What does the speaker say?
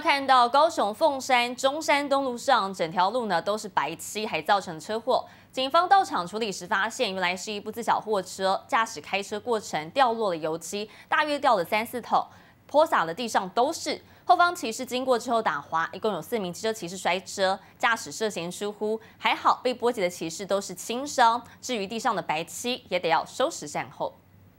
看到高雄凤山中山东路上整条路呢都是白漆，还造成车祸。警方到场处理时发现，原来是一部自小货车驾驶开车过程掉落了油漆，大约掉了三四桶，泼洒了地上都是。后方骑士经过之后打滑，一共有四名汽车骑士摔车，驾驶涉嫌疏忽，还好被波及的骑士都是轻伤。至于地上的白漆，也得要收拾善后。